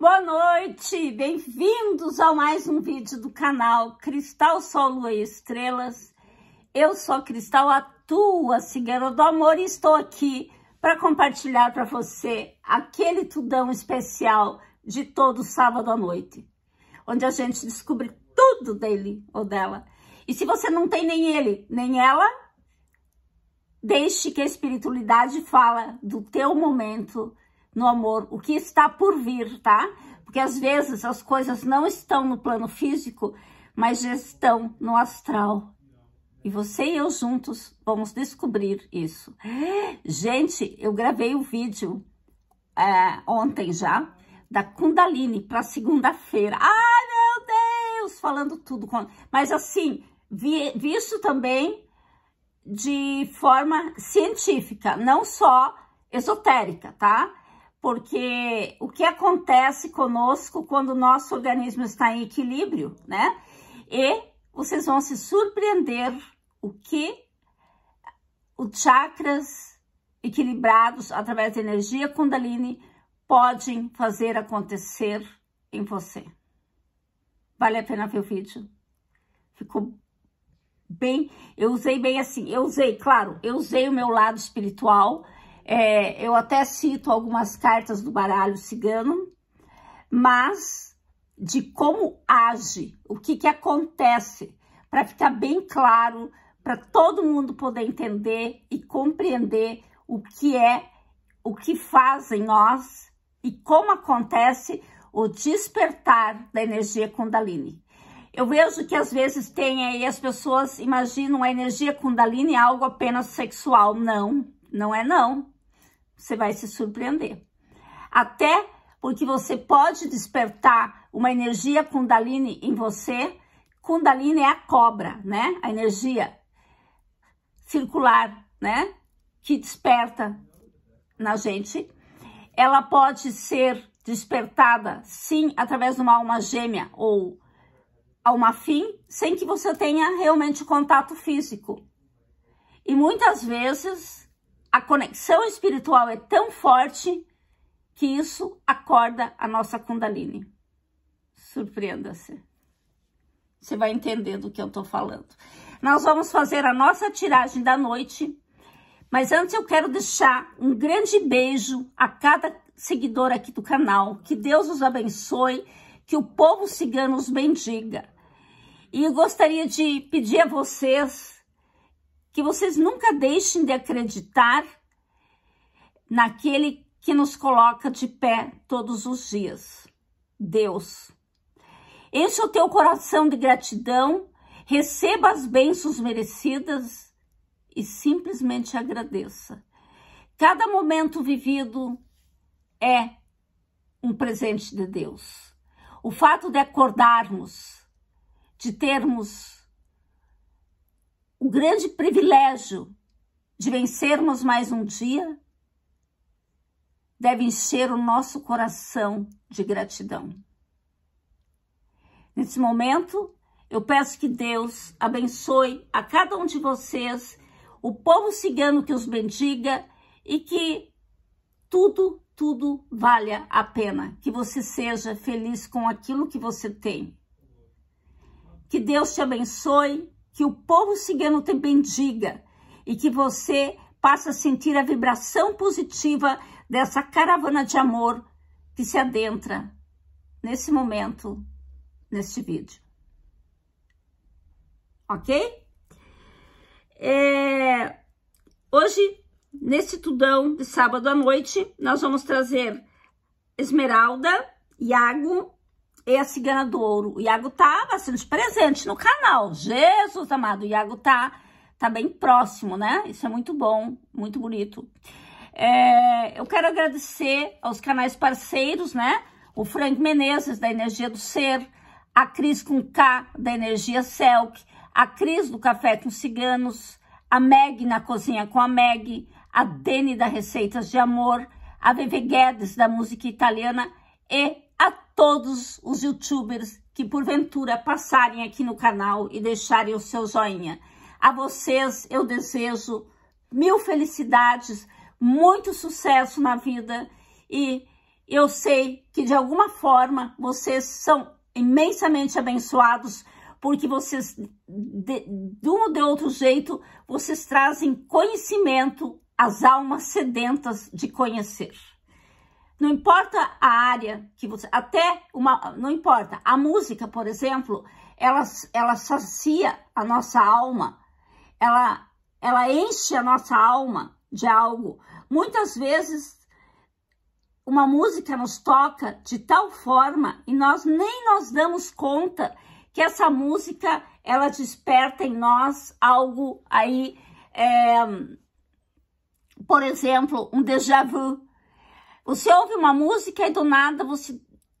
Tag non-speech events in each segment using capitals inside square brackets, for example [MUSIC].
Boa noite, bem-vindos a mais um vídeo do canal Cristal Sol Lua e Estrelas. Eu sou Cristal, a tua cigana do Amor e estou aqui para compartilhar para você aquele tudão especial de todo sábado à noite, onde a gente descobre tudo dele ou dela. E se você não tem nem ele, nem ela, deixe que a espiritualidade fala do teu momento no amor, o que está por vir, tá? Porque às vezes as coisas não estão no plano físico, mas já estão no astral. E você e eu juntos vamos descobrir isso. Gente, eu gravei o um vídeo é, ontem já da Kundalini para segunda-feira. Ai, meu Deus! Falando tudo. Com... Mas assim, vi, visto também de forma científica, não só esotérica, tá? porque o que acontece conosco quando o nosso organismo está em equilíbrio, né? E vocês vão se surpreender o que os chakras equilibrados através da energia Kundalini podem fazer acontecer em você. Vale a pena ver o vídeo. Ficou bem, eu usei bem assim, eu usei, claro, eu usei o meu lado espiritual, é, eu até cito algumas cartas do baralho cigano, mas de como age, o que, que acontece, para ficar bem claro, para todo mundo poder entender e compreender o que é, o que faz em nós e como acontece o despertar da energia Kundalini. Eu vejo que às vezes tem aí eh, as pessoas imaginam a energia Kundalini algo apenas sexual. Não, não é não. Você vai se surpreender. Até porque você pode despertar uma energia Kundalini em você. Kundalini é a cobra, né? A energia circular, né? Que desperta na gente. Ela pode ser despertada, sim, através de uma alma gêmea ou alma fim, sem que você tenha realmente contato físico. E muitas vezes a conexão espiritual é tão forte que isso acorda a nossa Kundalini. Surpreenda-se. Você vai entender do que eu tô falando. Nós vamos fazer a nossa tiragem da noite, mas antes eu quero deixar um grande beijo a cada seguidor aqui do canal. Que Deus os abençoe, que o povo cigano os bendiga. E eu gostaria de pedir a vocês que vocês nunca deixem de acreditar naquele que nos coloca de pé todos os dias, Deus. Enche o teu coração de gratidão, receba as bênçãos merecidas e simplesmente agradeça. Cada momento vivido é um presente de Deus. O fato de acordarmos, de termos o grande privilégio de vencermos mais um dia deve encher o nosso coração de gratidão. Nesse momento, eu peço que Deus abençoe a cada um de vocês, o povo cigano que os bendiga e que tudo, tudo valha a pena, que você seja feliz com aquilo que você tem. Que Deus te abençoe, que o povo cigano te bendiga e que você passe a sentir a vibração positiva dessa caravana de amor que se adentra nesse momento, neste vídeo. Ok? É, hoje, nesse tudão de sábado à noite, nós vamos trazer Esmeralda, Iago, e a Cigana do Ouro. O Iago tá bastante presente no canal. Jesus amado, o Iago tá, tá bem próximo, né? Isso é muito bom, muito bonito. É, eu quero agradecer aos canais parceiros, né? O Frank Menezes, da Energia do Ser, a Cris com K, da Energia Selk, a Cris do Café com Ciganos, a Meg na Cozinha com a Meg, a Dene da Receitas de Amor, a Vivi Guedes da Música Italiana e todos os youtubers que porventura passarem aqui no canal e deixarem o seu joinha. A vocês eu desejo mil felicidades, muito sucesso na vida e eu sei que de alguma forma vocês são imensamente abençoados porque vocês de, de um ou de outro jeito vocês trazem conhecimento às almas sedentas de conhecer. Não importa a área que você. Até uma. Não importa. A música, por exemplo, ela, ela sacia a nossa alma. Ela, ela enche a nossa alma de algo. Muitas vezes, uma música nos toca de tal forma e nós nem nos damos conta que essa música ela desperta em nós algo aí. É, por exemplo, um déjà vu você ouve uma música e do nada você,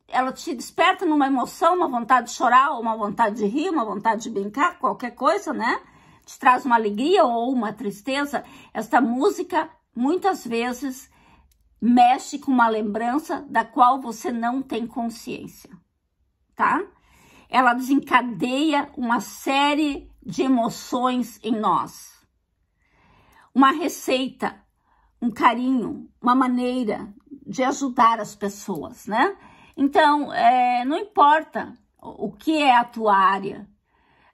ela te desperta numa emoção, uma vontade de chorar, ou uma vontade de rir, uma vontade de brincar, qualquer coisa, né? Te traz uma alegria ou uma tristeza. Esta música muitas vezes mexe com uma lembrança da qual você não tem consciência, tá? Ela desencadeia uma série de emoções em nós. Uma receita, um carinho, uma maneira, de ajudar as pessoas, né? Então, é, não importa o que é a tua área.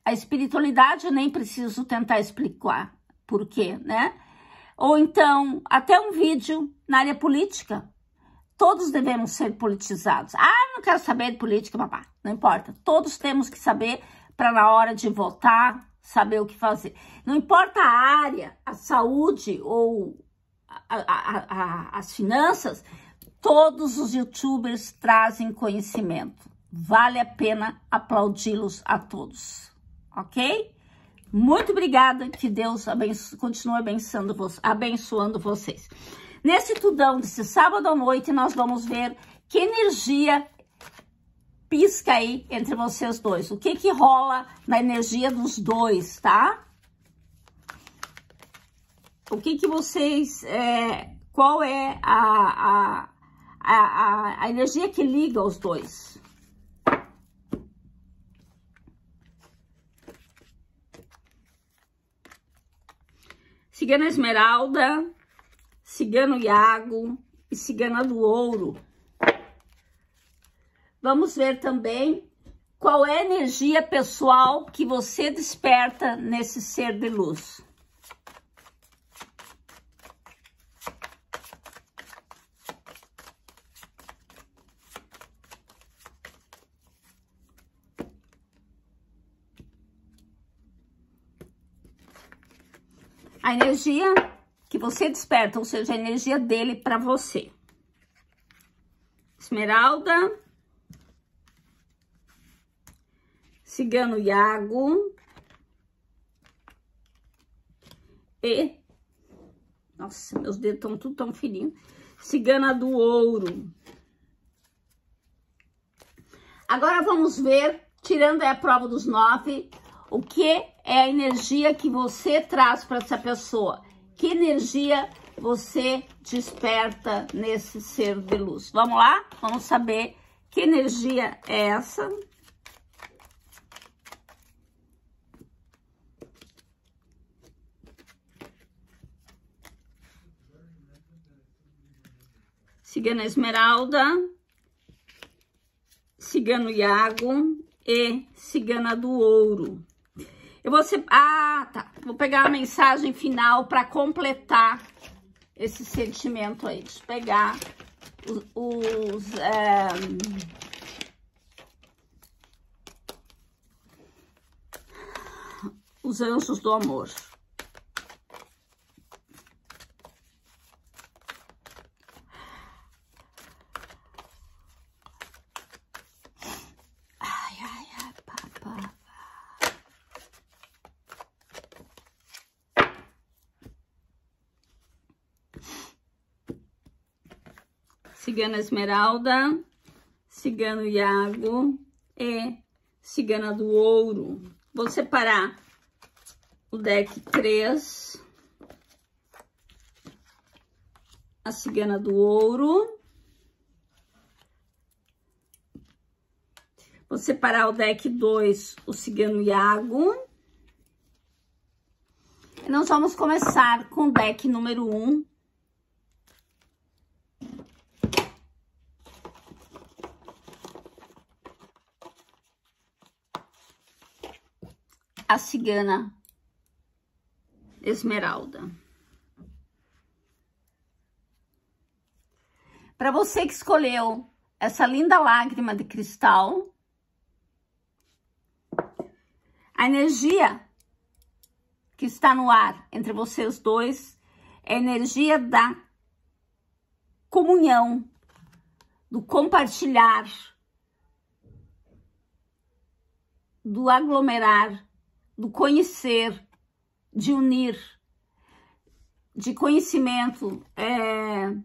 A espiritualidade eu nem preciso tentar explicar por quê, né? Ou então, até um vídeo na área política. Todos devemos ser politizados. Ah, não quero saber de política, papá. Não importa. Todos temos que saber para na hora de votar, saber o que fazer. Não importa a área, a saúde ou a, a, a, as finanças, Todos os youtubers trazem conhecimento. Vale a pena aplaudi-los a todos, ok? Muito obrigada, que Deus abenço continue abençoando, vo abençoando vocês. Nesse tudão desse sábado à noite, nós vamos ver que energia pisca aí entre vocês dois. O que que rola na energia dos dois, tá? O que que vocês... É, qual é a, a a, a, energia que liga os dois. Cigana Esmeralda, Cigano Iago e Cigana do Ouro. Vamos ver também qual é a energia pessoal que você desperta nesse ser de luz. a energia que você desperta, ou seja, a energia dele para você. Esmeralda. Cigano Iago. E... Nossa, meus dedos estão tudo tão fininho. Cigana do Ouro. Agora vamos ver, tirando a prova dos nove, o que é a energia que você traz para essa pessoa? Que energia você desperta nesse ser de luz? Vamos lá? Vamos saber que energia é essa? Cigana Esmeralda, Cigano Iago e Cigana do Ouro. Eu vou... Se... Ah, tá. Vou pegar a mensagem final para completar esse sentimento aí. Deixa eu pegar os... os é... Os anjos do amor. Cigana Esmeralda, Cigano Iago e Cigana do Ouro. Vou separar o deck 3, a Cigana do Ouro. Vou separar o deck 2, o Cigano Iago. E nós vamos começar com o deck número 1, um, a cigana esmeralda. Para você que escolheu essa linda lágrima de cristal, a energia que está no ar entre vocês dois é a energia da comunhão, do compartilhar, do aglomerar, do conhecer, de unir, de conhecimento, é,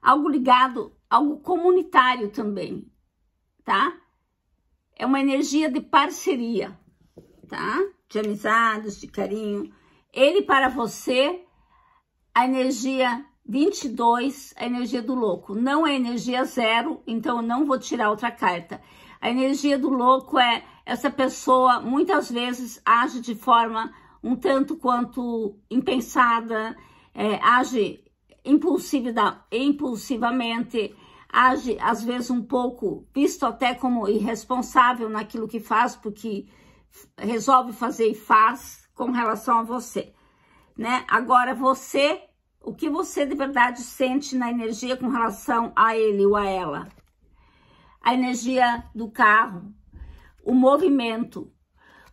algo ligado, algo comunitário também, tá? É uma energia de parceria, tá? De amizades, de carinho. Ele para você, a energia 22, a energia do louco. Não é energia zero, então eu não vou tirar outra carta. A energia do louco é essa pessoa muitas vezes age de forma um tanto quanto impensada, é, age impulsivamente, age às vezes um pouco visto até como irresponsável naquilo que faz, porque resolve fazer e faz com relação a você, né? Agora você, o que você de verdade sente na energia com relação a ele ou a ela? a energia do carro, o movimento.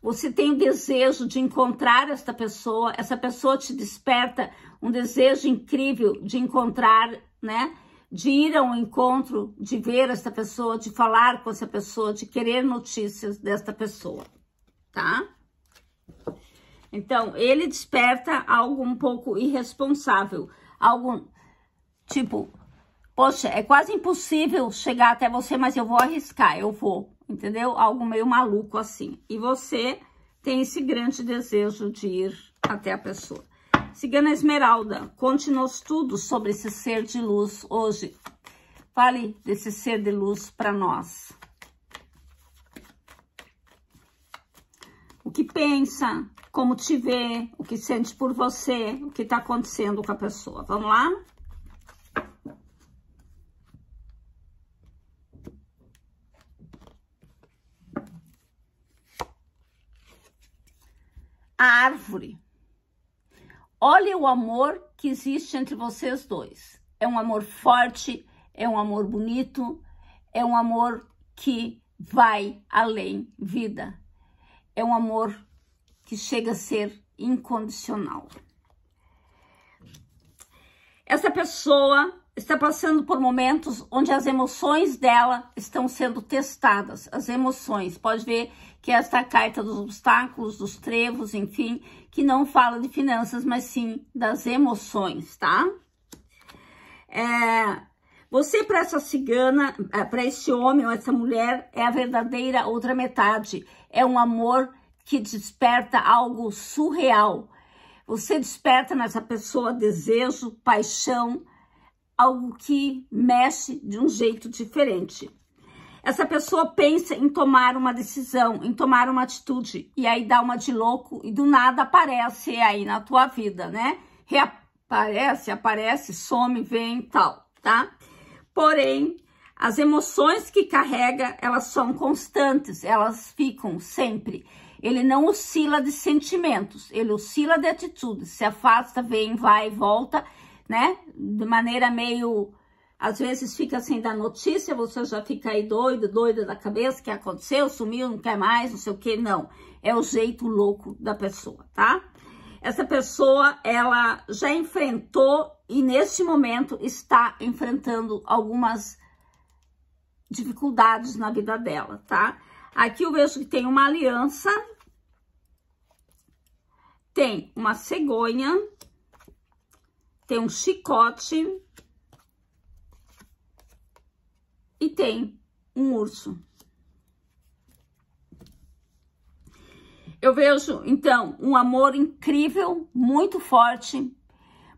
Você tem o desejo de encontrar esta pessoa, essa pessoa te desperta um desejo incrível de encontrar, né? De ir a um encontro, de ver essa pessoa, de falar com essa pessoa, de querer notícias desta pessoa, tá? Então, ele desperta algo um pouco irresponsável, algo tipo poxa, é quase impossível chegar até você, mas eu vou arriscar, eu vou, entendeu? Algo meio maluco assim. E você tem esse grande desejo de ir até a pessoa. Cigana Esmeralda, conte-nos tudo sobre esse ser de luz hoje. Fale desse ser de luz para nós. O que pensa, como te vê, o que sente por você, o que está acontecendo com a pessoa. Vamos lá? árvore. Olha o amor que existe entre vocês dois. É um amor forte, é um amor bonito, é um amor que vai além vida. É um amor que chega a ser incondicional. Essa pessoa está passando por momentos onde as emoções dela estão sendo testadas, as emoções. Pode ver que esta carta dos obstáculos, dos trevos, enfim, que não fala de finanças, mas sim das emoções, tá? É, você para essa cigana, é, para esse homem ou essa mulher é a verdadeira outra metade. É um amor que desperta algo surreal. Você desperta nessa pessoa desejo, paixão, algo que mexe de um jeito diferente. Essa pessoa pensa em tomar uma decisão, em tomar uma atitude, e aí dá uma de louco e do nada aparece aí na tua vida, né? Reaparece, aparece, some, vem e tal, tá? Porém, as emoções que carrega, elas são constantes, elas ficam sempre. Ele não oscila de sentimentos, ele oscila de atitudes, se afasta, vem, vai, volta né? De maneira meio. Às vezes fica assim, da notícia, você já fica aí doido, doida da cabeça, que aconteceu, sumiu, não quer mais, não sei o que, não. É o jeito louco da pessoa, tá? Essa pessoa, ela já enfrentou e neste momento está enfrentando algumas dificuldades na vida dela, tá? Aqui eu vejo que tem uma aliança, tem uma cegonha, tem um chicote e tem um urso. Eu vejo, então, um amor incrível, muito forte,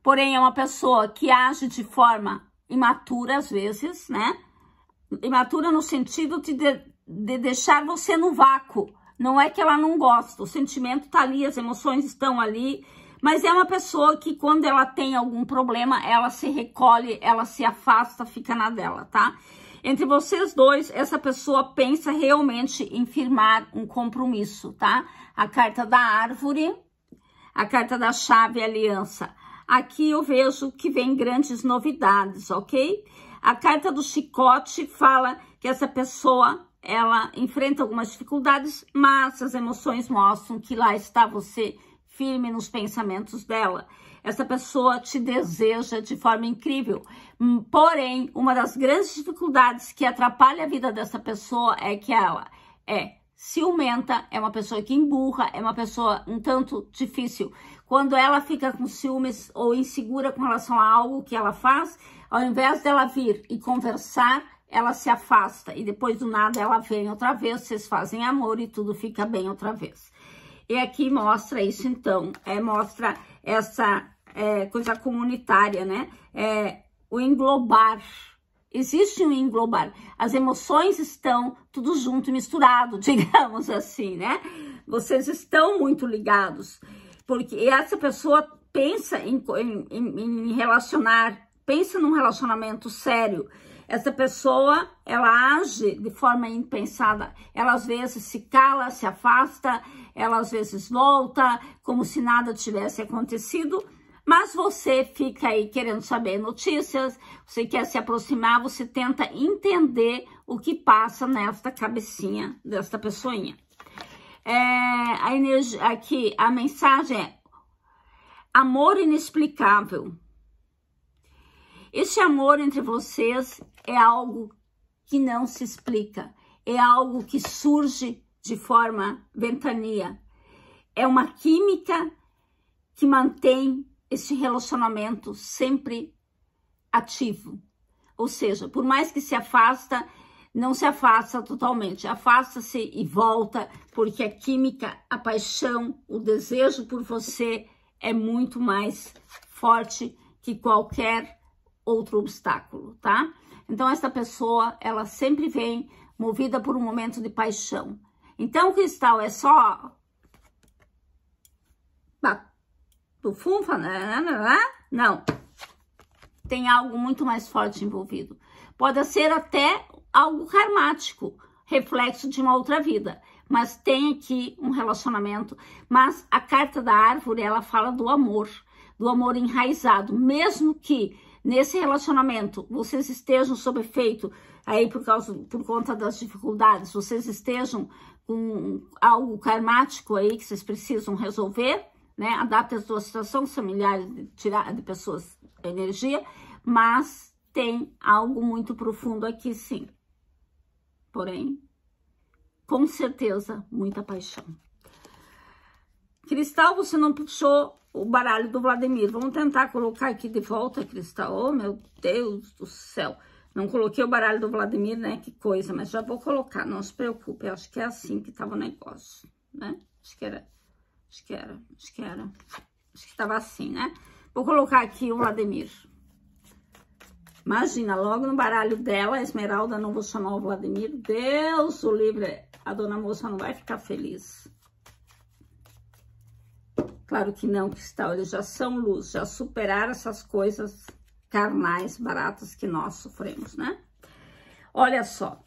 porém é uma pessoa que age de forma imatura às vezes, né? Imatura no sentido de, de deixar você no vácuo. Não é que ela não gosta, o sentimento tá ali, as emoções estão ali, mas é uma pessoa que quando ela tem algum problema, ela se recolhe, ela se afasta, fica na dela, tá? Entre vocês dois, essa pessoa pensa realmente em firmar um compromisso, tá? A carta da árvore, a carta da chave aliança. Aqui eu vejo que vem grandes novidades, ok? A carta do chicote fala que essa pessoa ela enfrenta algumas dificuldades, mas as emoções mostram que lá está você firme nos pensamentos dela. Essa pessoa te deseja de forma incrível. Hum, porém, uma das grandes dificuldades que atrapalha a vida dessa pessoa é que ela é ciumenta, é uma pessoa que emburra, é uma pessoa um tanto difícil. Quando ela fica com ciúmes ou insegura com relação a algo que ela faz, ao invés dela vir e conversar, ela se afasta e depois do nada ela vem outra vez, vocês fazem amor e tudo fica bem outra vez. E é aqui mostra isso, então, é, mostra essa é, coisa comunitária, né? É, o englobar. Existe um englobar. As emoções estão tudo junto, misturado, [LAUGHS] digamos assim, né? Vocês estão muito ligados. Porque essa pessoa pensa em, em, em relacionar, pensa num relacionamento sério essa pessoa, ela age de forma impensada. Ela às vezes se cala, se afasta, ela às vezes volta, como se nada tivesse acontecido. Mas você fica aí querendo saber notícias, você quer se aproximar, você tenta entender o que passa nesta cabecinha desta pessoinha. É, a energia, aqui, a mensagem é amor inexplicável. Este amor entre vocês é algo que não se explica, é algo que surge de forma ventania. É uma química que mantém esse relacionamento sempre ativo. Ou seja, por mais que se afasta, não se afasta totalmente, afasta-se e volta, porque a química, a paixão, o desejo por você é muito mais forte que qualquer outro obstáculo, tá? Então, essa pessoa, ela sempre vem movida por um momento de paixão. Então, o cristal é só... Bufunfa? Né, né, né, Não. Tem algo muito mais forte envolvido. Pode ser até algo karmático, reflexo de uma outra vida. Mas tem aqui um relacionamento. Mas a carta da árvore, ela fala do amor. Do amor enraizado. Mesmo que nesse relacionamento vocês estejam sob efeito aí por causa por conta das dificuldades, vocês estejam com algo karmático aí que vocês precisam resolver, né? Adapte a sua situação, familiar tirar de pessoas energia, mas tem algo muito profundo aqui sim. Porém, com certeza, muita paixão. Cristal, você não puxou o baralho do Vladimir. Vamos tentar colocar aqui de volta, Cristal. Oh, meu Deus do céu. Não coloquei o baralho do Vladimir, né? Que coisa, mas já vou colocar, não se preocupe. acho que é assim que tava o negócio, né? Acho que era, acho que era, acho que era. Acho que tava assim, né? Vou colocar aqui o Vladimir. Imagina, logo no baralho dela, a Esmeralda, não vou chamar o Vladimir. Deus o livre, a dona moça não vai ficar feliz. Claro que não, cristal, eles já são luz, já superaram essas coisas carnais baratas que nós sofremos, né? Olha só,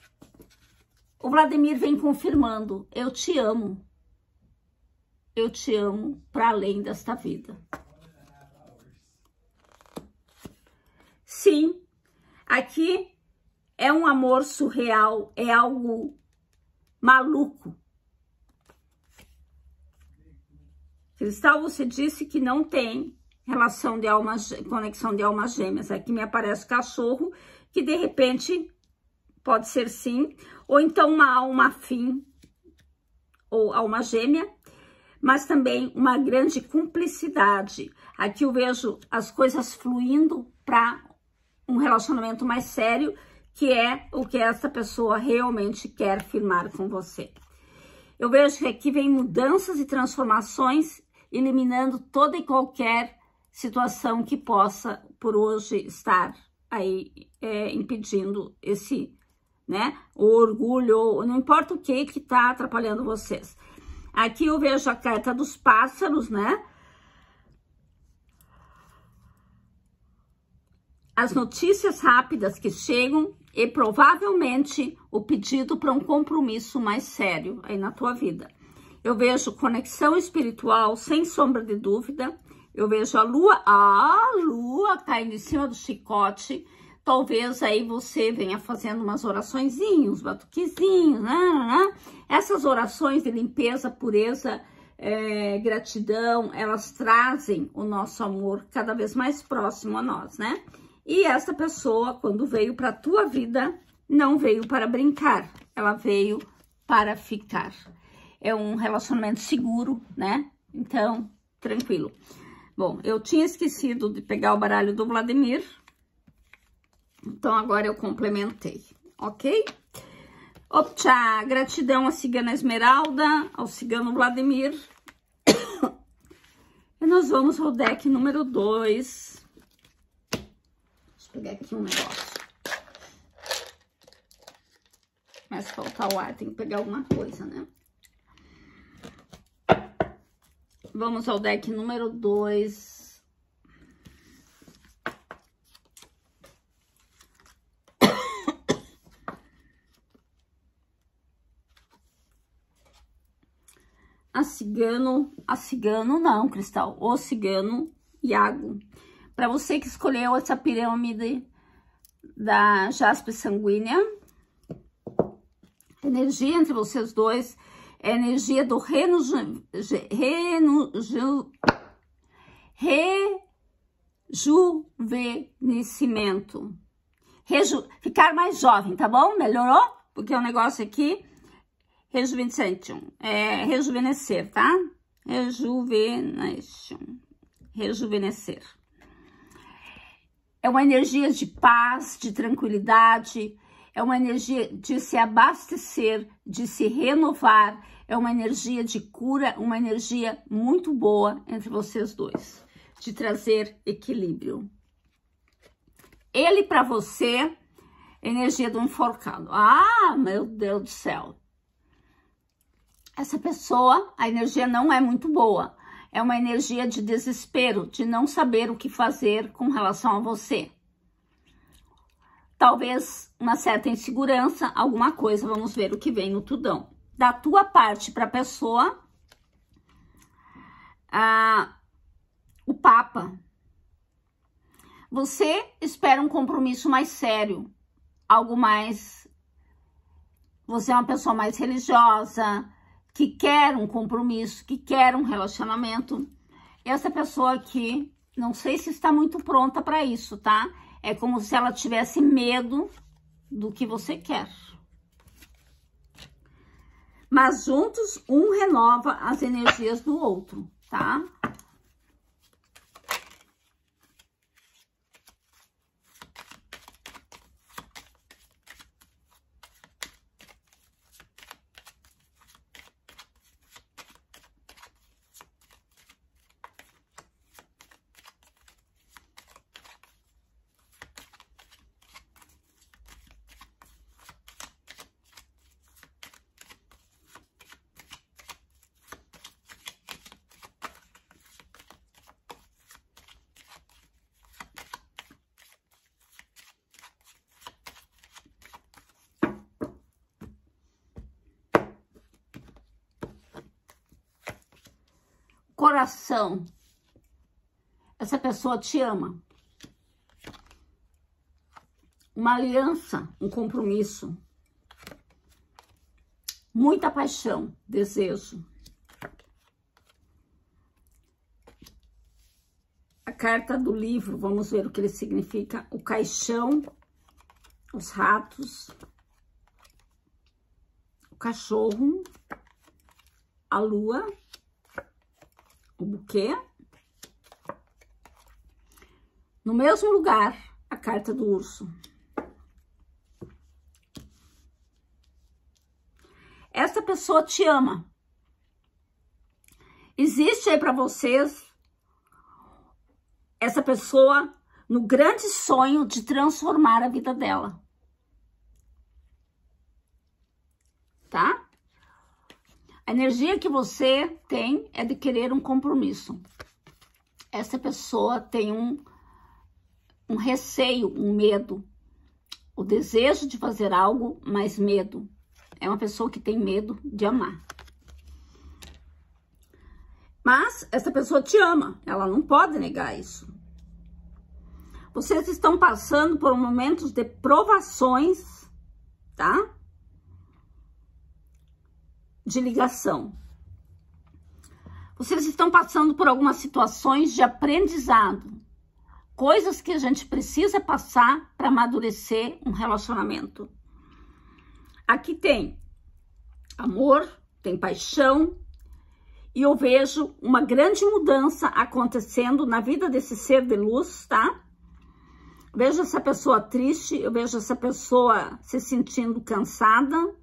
o Vladimir vem confirmando, eu te amo, eu te amo para além desta vida. Sim, aqui é um amor surreal, é algo maluco, Cristal, você disse que não tem relação de almas, conexão de almas gêmeas. Aqui é me aparece cachorro, que de repente pode ser sim, ou então uma alma afim ou alma gêmea, mas também uma grande cumplicidade. Aqui eu vejo as coisas fluindo para um relacionamento mais sério, que é o que essa pessoa realmente quer firmar com você. Eu vejo que aqui vem mudanças e transformações eliminando toda e qualquer situação que possa, por hoje, estar aí é, impedindo esse, né, o orgulho, não importa o que que está atrapalhando vocês. Aqui eu vejo a carta dos pássaros, né? As notícias rápidas que chegam e provavelmente o pedido para um compromisso mais sério aí na tua vida. Eu vejo conexão espiritual, sem sombra de dúvida. Eu vejo a lua, a lua caindo tá em cima do chicote. Talvez aí você venha fazendo umas oraçõezinhos, batuquezinhos, né, né, né, Essas orações de limpeza, pureza, é, gratidão, elas trazem o nosso amor cada vez mais próximo a nós, né? E essa pessoa, quando veio para tua vida, não veio para brincar, ela veio para ficar é um relacionamento seguro, né? Então, tranquilo. Bom, eu tinha esquecido de pegar o baralho do Vladimir, então agora eu complementei, ok? Optcha, gratidão à cigana Esmeralda, ao cigano Vladimir. [COUGHS] e nós vamos ao deck número 2. Deixa eu pegar aqui um negócio. Começa a faltar o ar, tem que pegar alguma coisa, né? Vamos ao deck número 2. [COUGHS] A cigano, a cigano não, cristal. O cigano, Iago. Para você que escolheu essa pirâmide da jaspe sanguínea, energia entre vocês dois é a energia do renoju, renoju, rejuvenescimento. Reju, ficar mais jovem, tá bom? Melhorou? Porque o é um negócio aqui, rejuvenescentium, é rejuvenescer, tá? rejuvenescimento rejuvenescer. É uma energia de paz, de tranquilidade, é uma energia de se abastecer, de se renovar, é uma energia de cura, uma energia muito boa entre vocês dois, de trazer equilíbrio. Ele para você, energia do enforcado. Ah, meu Deus do céu. Essa pessoa, a energia não é muito boa. É uma energia de desespero, de não saber o que fazer com relação a você talvez uma certa insegurança, alguma coisa, vamos ver o que vem no tudão. Da tua parte para a pessoa, ah, o Papa. Você espera um compromisso mais sério, algo mais. Você é uma pessoa mais religiosa, que quer um compromisso, que quer um relacionamento. Essa pessoa aqui, não sei se está muito pronta para isso, tá? É como se ela tivesse medo do que você quer. Mas juntos, um renova as energias do outro, tá? coração, essa pessoa te ama. Uma aliança, um compromisso. Muita paixão, desejo. A carta do livro, vamos ver o que ele significa. O caixão, os ratos, o cachorro, a lua quê? No mesmo lugar, a carta do urso. Essa pessoa te ama. Existe aí para vocês essa pessoa no grande sonho de transformar a vida dela. A energia que você tem é de querer um compromisso. Essa pessoa tem um, um receio, um medo, o desejo de fazer algo, mas medo. É uma pessoa que tem medo de amar. Mas essa pessoa te ama, ela não pode negar isso. Vocês estão passando por momentos de provações, tá? de ligação. Vocês estão passando por algumas situações de aprendizado, coisas que a gente precisa passar para amadurecer um relacionamento. Aqui tem amor, tem paixão, e eu vejo uma grande mudança acontecendo na vida desse ser de luz, tá? Vejo essa pessoa triste, eu vejo essa pessoa se sentindo cansada,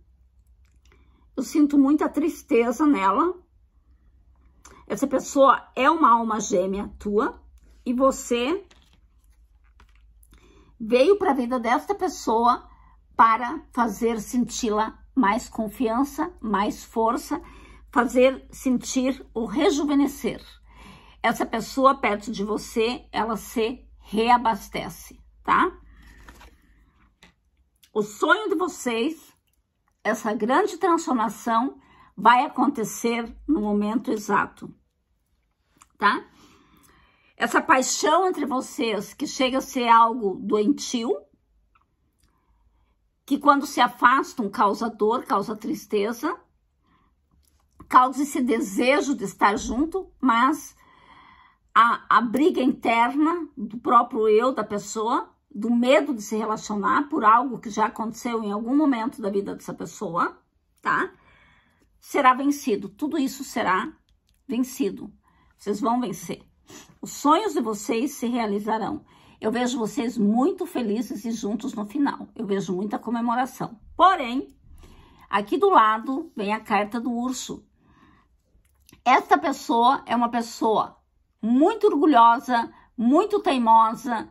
eu sinto muita tristeza nela. Essa pessoa é uma alma gêmea tua e você veio para a vida desta pessoa para fazer senti-la mais confiança, mais força, fazer sentir o rejuvenescer. Essa pessoa perto de você, ela se reabastece, tá? O sonho de vocês essa grande transformação vai acontecer no momento exato, tá? Essa paixão entre vocês que chega a ser algo doentio, que quando se afastam causa dor, causa tristeza, causa esse desejo de estar junto, mas a, a briga interna do próprio eu da pessoa do medo de se relacionar por algo que já aconteceu em algum momento da vida dessa pessoa, tá? Será vencido. Tudo isso será vencido. Vocês vão vencer. Os sonhos de vocês se realizarão. Eu vejo vocês muito felizes e juntos no final. Eu vejo muita comemoração. Porém, aqui do lado vem a carta do urso. Esta pessoa é uma pessoa muito orgulhosa, muito teimosa,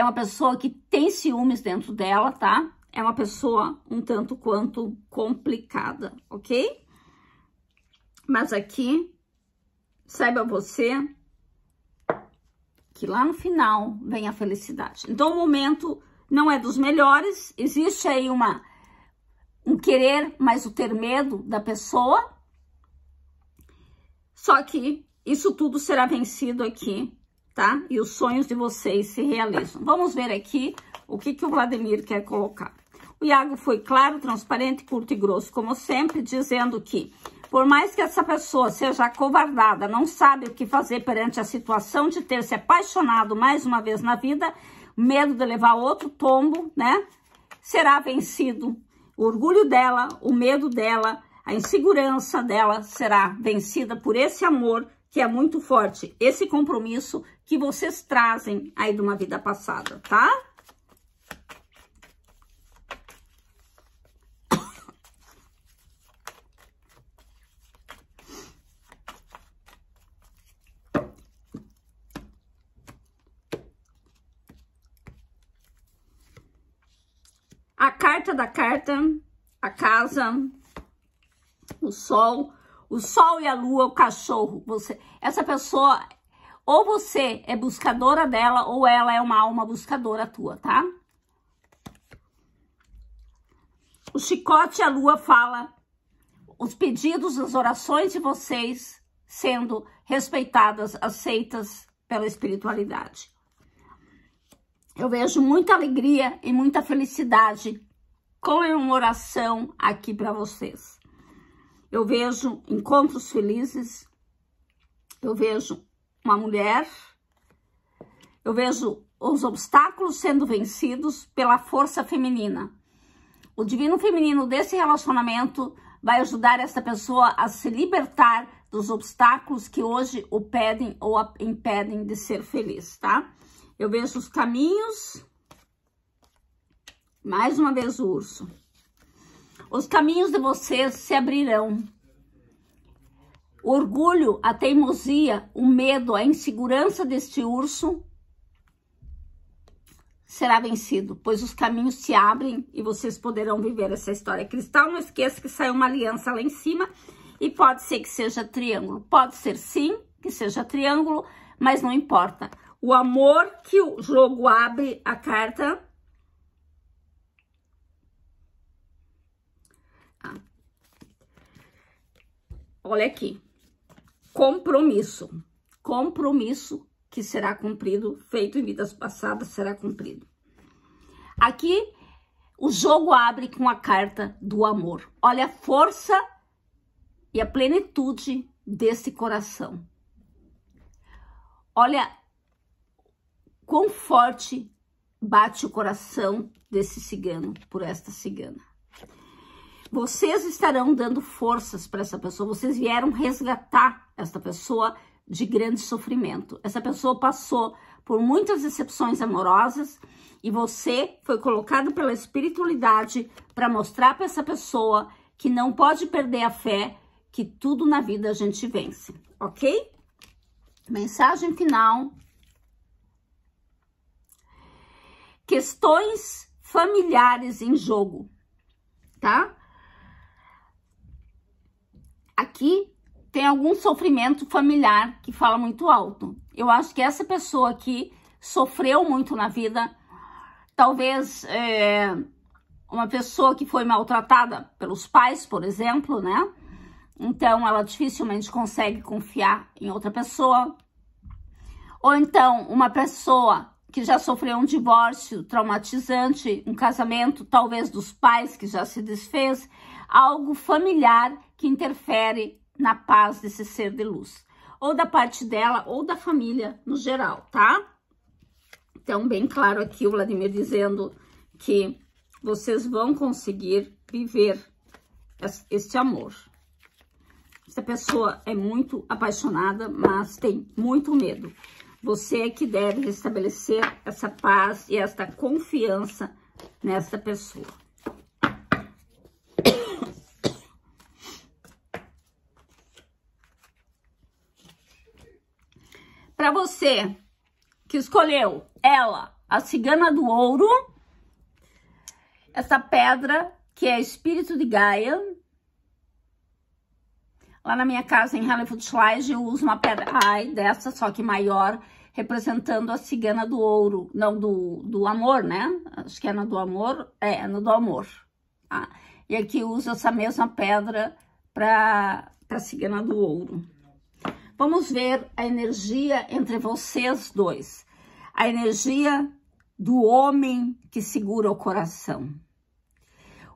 é uma pessoa que tem ciúmes dentro dela, tá? É uma pessoa um tanto quanto complicada, ok? Mas aqui, saiba você que lá no final vem a felicidade. Então, o momento não é dos melhores, existe aí uma um querer, mas o ter medo da pessoa. Só que isso tudo será vencido aqui tá? E os sonhos de vocês se realizam. Vamos ver aqui o que, que o Vladimir quer colocar. O Iago foi claro, transparente, curto e grosso, como sempre, dizendo que por mais que essa pessoa seja acovardada, não sabe o que fazer perante a situação de ter se apaixonado mais uma vez na vida, medo de levar outro tombo, né? Será vencido. O orgulho dela, o medo dela, a insegurança dela será vencida por esse amor que é muito forte, esse compromisso que vocês trazem aí de uma vida passada, tá? A carta da carta, a casa, o sol, o sol e a lua, o cachorro. Você, essa pessoa, ou você é buscadora dela, ou ela é uma alma buscadora tua, tá? O chicote e a lua fala os pedidos, as orações de vocês sendo respeitadas, aceitas pela espiritualidade. Eu vejo muita alegria e muita felicidade com uma oração aqui para vocês. Eu vejo encontros felizes, eu vejo uma mulher, eu vejo os obstáculos sendo vencidos pela força feminina. O divino feminino desse relacionamento vai ajudar essa pessoa a se libertar dos obstáculos que hoje o pedem ou a impedem de ser feliz, tá? Eu vejo os caminhos. Mais uma vez o urso. Os caminhos de vocês se abrirão. O orgulho, a teimosia, o medo, a insegurança deste urso será vencido, pois os caminhos se abrem e vocês poderão viver essa história cristal. Não esqueça que saiu uma aliança lá em cima e pode ser que seja triângulo. Pode ser sim que seja triângulo, mas não importa. O amor que o jogo abre a carta Olha aqui. Compromisso. Compromisso que será cumprido, feito em vidas passadas, será cumprido. Aqui, o jogo abre com a carta do amor. Olha a força e a plenitude desse coração. Olha quão forte bate o coração desse cigano por esta cigana vocês estarão dando forças para essa pessoa, vocês vieram resgatar essa pessoa de grande sofrimento. Essa pessoa passou por muitas decepções amorosas e você foi colocado pela espiritualidade para mostrar para essa pessoa que não pode perder a fé, que tudo na vida a gente vence, ok? Mensagem final. Questões familiares em jogo, tá? aqui tem algum sofrimento familiar que fala muito alto. Eu acho que essa pessoa aqui sofreu muito na vida, talvez é, uma pessoa que foi maltratada pelos pais, por exemplo, né? Então ela dificilmente consegue confiar em outra pessoa. Ou então uma pessoa que já sofreu um divórcio traumatizante, um casamento talvez dos pais que já se desfez, algo familiar que interfere na paz desse ser de luz, ou da parte dela, ou da família no geral, tá? Então, bem claro aqui o Vladimir dizendo que vocês vão conseguir viver este amor. Essa pessoa é muito apaixonada, mas tem muito medo. Você é que deve restabelecer essa paz e esta confiança nessa pessoa. para você que escolheu ela, a cigana do ouro, essa pedra que é espírito de Gaia. Lá na minha casa em Hollywood Slide eu uso uma pedra ai dessa, só que maior, representando a cigana do ouro, não do, do amor, né? Acho que é na do amor, é, é na do amor. Tá? E aqui uso essa mesma pedra para para cigana do ouro. Vamos ver a energia entre vocês dois. A energia do homem que segura o coração.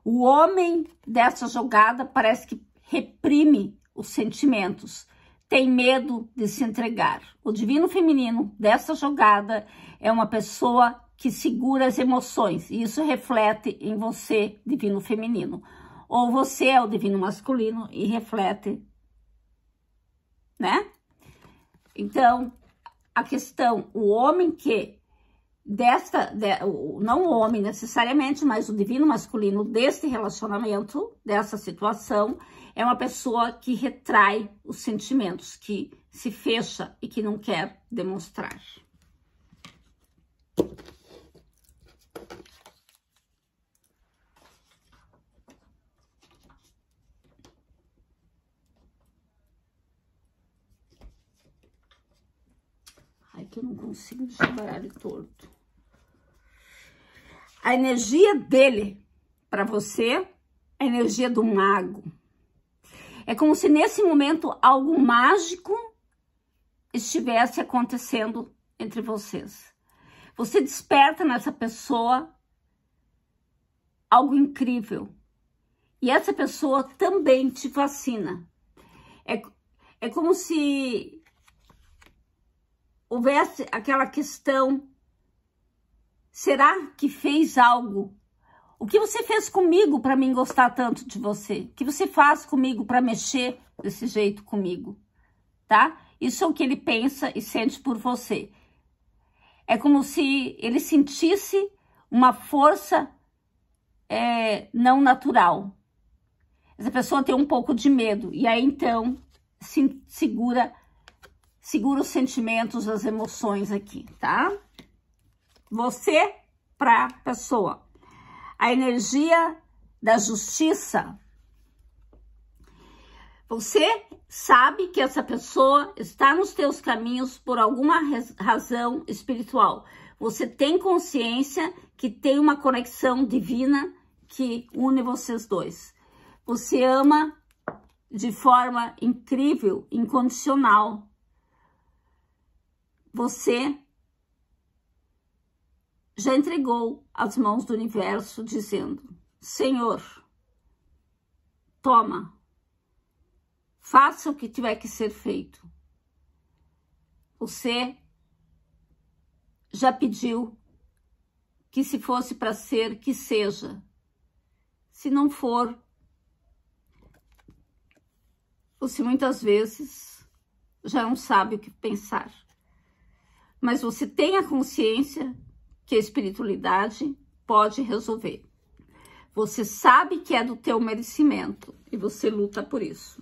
O homem dessa jogada parece que reprime os sentimentos, tem medo de se entregar. O divino feminino dessa jogada é uma pessoa que segura as emoções, e isso reflete em você, divino feminino. Ou você é o divino masculino e reflete, né? Então, a questão, o homem que desta, de, não o homem necessariamente, mas o divino masculino deste relacionamento, dessa situação, é uma pessoa que retrai os sentimentos, que se fecha e que não quer demonstrar. que eu não consigo separar ele torto. A energia dele para você, é a energia do mago. É como se nesse momento algo mágico estivesse acontecendo entre vocês. Você desperta nessa pessoa algo incrível. E essa pessoa também te fascina. É, é como se houvesse aquela questão: será que fez algo? O que você fez comigo para mim gostar tanto de você? O que você faz comigo para mexer desse jeito comigo? Tá? Isso é o que ele pensa e sente por você. É como se ele sentisse uma força é, não natural. Essa pessoa tem um pouco de medo e aí então se segura segura os sentimentos, as emoções aqui, tá? Você para pessoa. A energia da justiça. Você sabe que essa pessoa está nos teus caminhos por alguma razão espiritual. Você tem consciência que tem uma conexão divina que une vocês dois. Você ama de forma incrível, incondicional, você já entregou às mãos do universo, dizendo: Senhor, toma, faça o que tiver que ser feito. Você já pediu que, se fosse para ser, que seja. Se não for, você muitas vezes já não sabe o que pensar mas você tem a consciência que a espiritualidade pode resolver. Você sabe que é do teu merecimento e você luta por isso.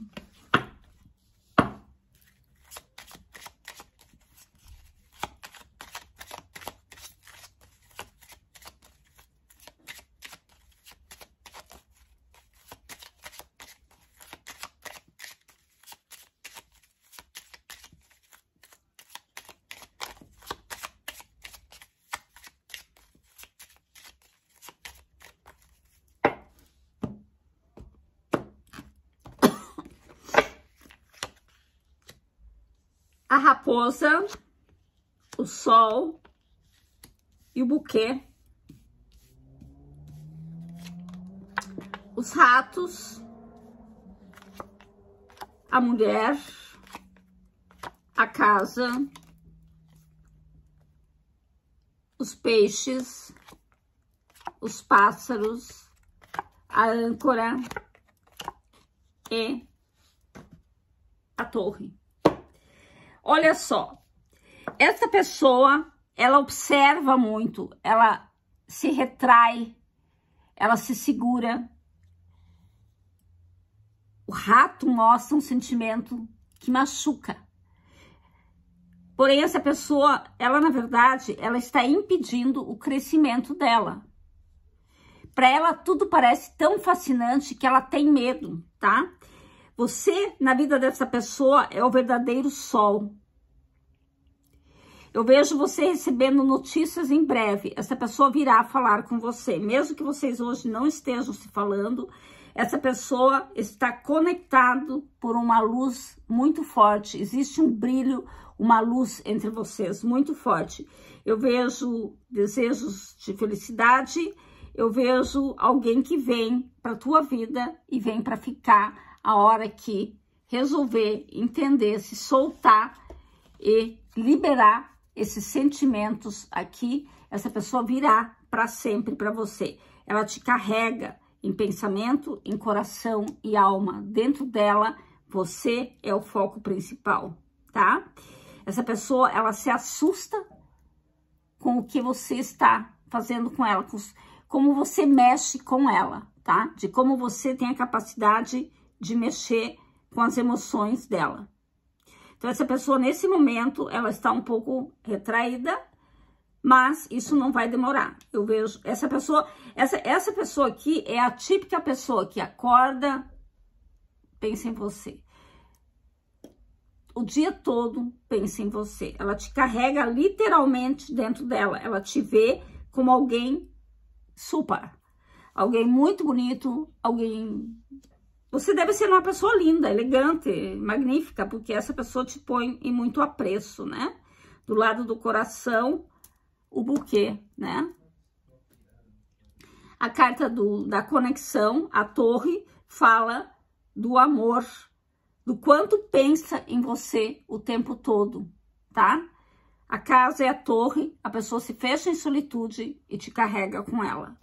raposa, o sol e o buquê. Os ratos, a mulher, a casa, os peixes, os pássaros, a âncora e a torre. Olha só, essa pessoa, ela observa muito, ela se retrai, ela se segura. O rato mostra um sentimento que machuca. Porém, essa pessoa, ela na verdade, ela está impedindo o crescimento dela. Para ela, tudo parece tão fascinante que ela tem medo, tá? Você, na vida dessa pessoa, é o verdadeiro sol. Eu vejo você recebendo notícias em breve. Essa pessoa virá falar com você. Mesmo que vocês hoje não estejam se falando, essa pessoa está conectado por uma luz muito forte. Existe um brilho, uma luz entre vocês muito forte. Eu vejo desejos de felicidade, eu vejo alguém que vem para tua vida e vem para ficar a hora que resolver entender, se soltar e liberar esses sentimentos aqui, essa pessoa virá para sempre para você. Ela te carrega em pensamento, em coração e alma. Dentro dela, você é o foco principal, tá? Essa pessoa, ela se assusta com o que você está fazendo com ela, com, como você mexe com ela, tá? De como você tem a capacidade de mexer com as emoções dela. Então, essa pessoa, nesse momento, ela está um pouco retraída, mas isso não vai demorar. Eu vejo essa pessoa, essa, essa pessoa aqui é a típica pessoa que acorda, pensa em você. O dia todo pensa em você. Ela te carrega literalmente dentro dela. Ela te vê como alguém super, alguém muito bonito, alguém você deve ser uma pessoa linda, elegante, magnífica, porque essa pessoa te põe em muito apreço, né? Do lado do coração, o buquê, né? A carta do, da conexão, a torre, fala do amor, do quanto pensa em você o tempo todo, tá? A casa é a torre, a pessoa se fecha em solitude e te carrega com ela.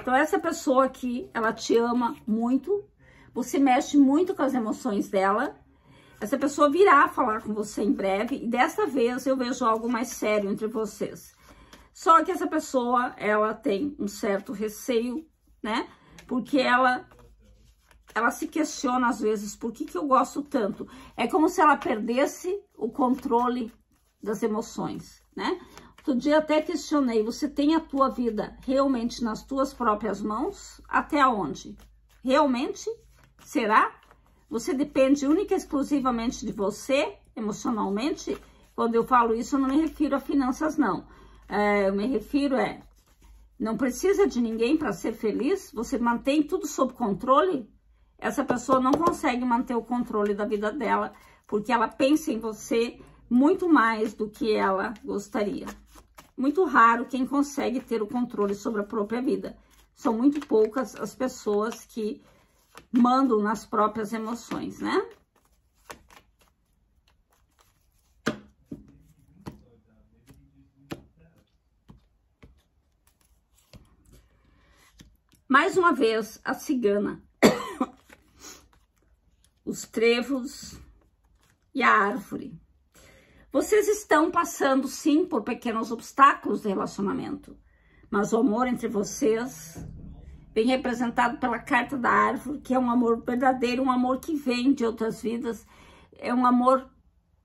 Então, essa pessoa aqui, ela te ama muito, você mexe muito com as emoções dela. Essa pessoa virá falar com você em breve e dessa vez eu vejo algo mais sério entre vocês. Só que essa pessoa, ela tem um certo receio, né? Porque ela ela se questiona às vezes, por que, que eu gosto tanto? É como se ela perdesse o controle das emoções, né? Outro dia até questionei, você tem a tua vida realmente nas tuas próprias mãos? Até onde? Realmente Será? Você depende única e exclusivamente de você, emocionalmente? Quando eu falo isso, eu não me refiro a finanças, não. É, eu me refiro é, não precisa de ninguém para ser feliz? Você mantém tudo sob controle? Essa pessoa não consegue manter o controle da vida dela, porque ela pensa em você muito mais do que ela gostaria. Muito raro quem consegue ter o controle sobre a própria vida. São muito poucas as pessoas que mandam nas próprias emoções, né? Mais uma vez, a cigana, [COUGHS] os trevos e a árvore. Vocês estão passando, sim, por pequenos obstáculos de relacionamento, mas o amor entre vocês bem representado pela carta da árvore, que é um amor verdadeiro, um amor que vem de outras vidas, é um amor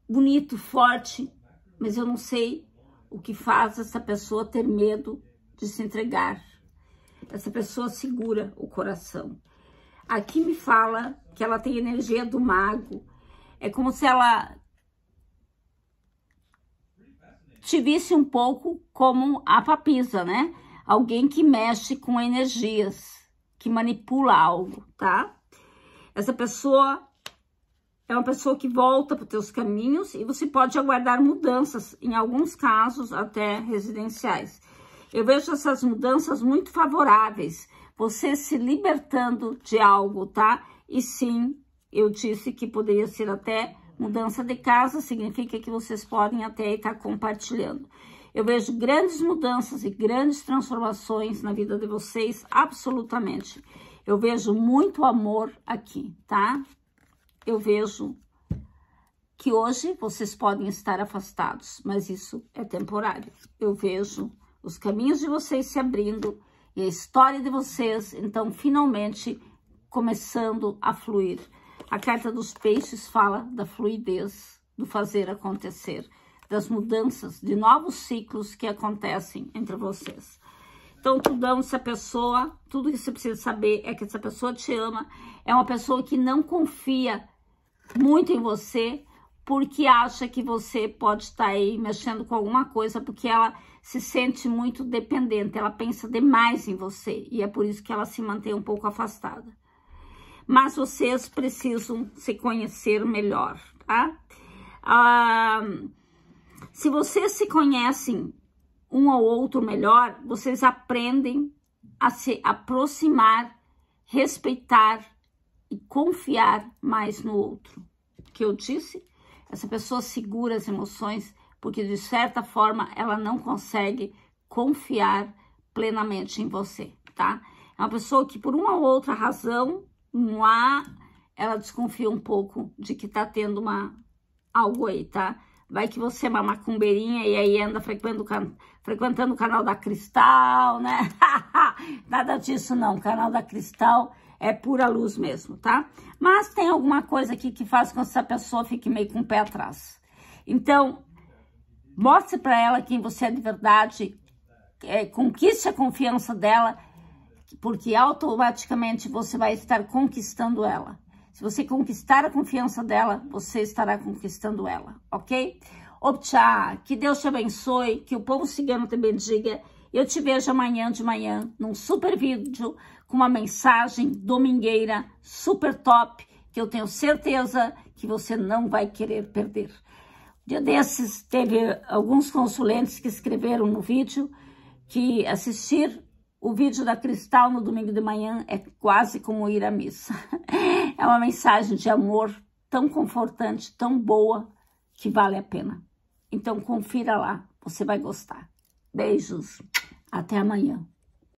bonito, forte, mas eu não sei o que faz essa pessoa ter medo de se entregar. Essa pessoa segura o coração. Aqui me fala que ela tem energia do mago. É como se ela te visse um pouco como a papisa, né? alguém que mexe com energias, que manipula algo, tá? Essa pessoa é uma pessoa que volta para os seus caminhos e você pode aguardar mudanças, em alguns casos até residenciais. Eu vejo essas mudanças muito favoráveis, você se libertando de algo, tá? E sim, eu disse que poderia ser até mudança de casa, significa que vocês podem até estar compartilhando. Eu vejo grandes mudanças e grandes transformações na vida de vocês, absolutamente. Eu vejo muito amor aqui, tá? Eu vejo que hoje vocês podem estar afastados, mas isso é temporário. Eu vejo os caminhos de vocês se abrindo e a história de vocês, então, finalmente começando a fluir. A carta dos peixes fala da fluidez, do fazer acontecer das mudanças, de novos ciclos que acontecem entre vocês. Então, tudão, é essa pessoa, tudo que você precisa saber é que essa pessoa te ama, é uma pessoa que não confia muito em você, porque acha que você pode estar aí mexendo com alguma coisa, porque ela se sente muito dependente, ela pensa demais em você e é por isso que ela se mantém um pouco afastada. Mas vocês precisam se conhecer melhor, tá? Ah, se vocês se conhecem um ao outro melhor, vocês aprendem a se aproximar, respeitar e confiar mais no outro. Que eu disse, essa pessoa segura as emoções porque de certa forma ela não consegue confiar plenamente em você, tá? É uma pessoa que por uma ou outra razão, há ela desconfia um pouco de que tá tendo uma algo aí, tá? Vai que você é uma macumbeirinha e aí anda frequentando o canal da Cristal, né? [LAUGHS] Nada disso não, o canal da Cristal é pura luz mesmo, tá? Mas tem alguma coisa aqui que faz com que essa pessoa fique meio com o pé atrás. Então, mostre para ela quem você é de verdade, é, conquiste a confiança dela, porque automaticamente você vai estar conquistando ela. Se você conquistar a confiança dela, você estará conquistando ela, ok? Optcha, que Deus te abençoe, que o povo cigano te bendiga. Eu te vejo amanhã de manhã num super vídeo com uma mensagem domingueira super top que eu tenho certeza que você não vai querer perder. Dia desses, teve alguns consulentes que escreveram no vídeo que assistir o vídeo da Cristal no domingo de manhã é quase como ir à missa. [LAUGHS] É uma mensagem de amor tão confortante, tão boa, que vale a pena. Então confira lá, você vai gostar. Beijos, até amanhã.